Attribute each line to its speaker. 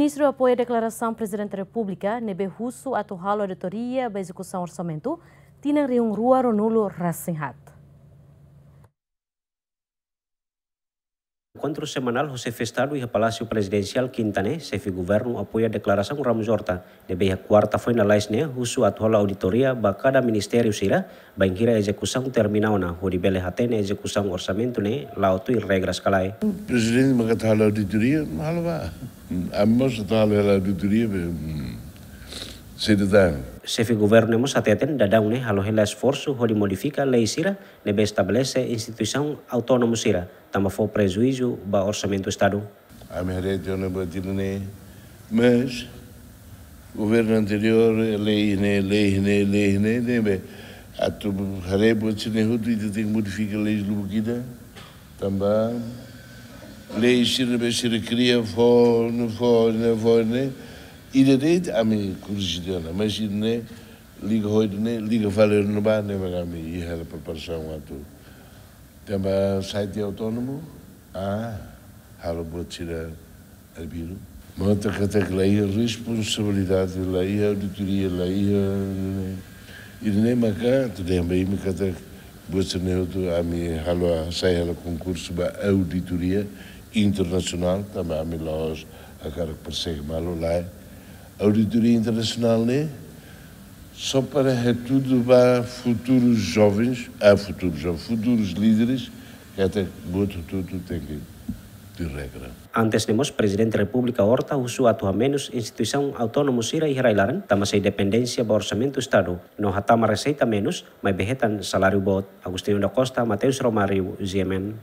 Speaker 1: ministro apoia a declaração do Presidente da República, Nebe Russo, a torrá-lo auditoria para execução orçamento, tinha reunião rua Ronulo Rassinhat.
Speaker 2: encontro semanal o chefe Estado e o Palácio Presidencial Quintané, chefe governo, apoia a declaração Ramos Horta. De bem, a quarta foi na Lais Né, o sua atual auditoria, ba cada ministério será, ba a execução terminal na Rodibele Hatene, execução orçamento, né, lá e regras calai. O presidente me a auditoria, mal vá. A moça está a auditoria, mm, se de dar. Sefi governo mo sa teten da daune halo hela esforso ho lei sira nebe establece institusion autonomo sira. também foi prejuízo para o orçamento do Estado. A minha rede eu não bati nem, mas o governo anterior,
Speaker 3: lei, né, lei, né, lei, né, lembra? Né, né, a tu pode ser nem tudo e tem que modificar a lei do Bukida, também. Lei sirve, sirve, cria, for, não for, não for, é né? E daí, a minha curiosidade, mas, né, liga hoje, né, liga valer no bar, né, mas a minha preparação a tudo também Tämä saiti autônomo. ah, halobotira arbiru. Uma outra categoria, responsabilidade, lei, auditoria, lei, e nem macá, também me categoria. Bolsonaro a mi halo sai halo concurso ba auditoria internacional também a mi laos a cara persegue malo lá auditoria internacional é? só para retudo futuros jovens, a futuros jovens,
Speaker 2: futuros líderes, que até muito tudo tem que de regra. Antes de mais, Presidente da República Horta usou atuamenos instituição autônomo Sira e Railaran, tamas a independência do orçamento do Estado, não hatama receita menos, mas berretan salário bot. Agostinho da Costa, Mateus Romário, Ziemen.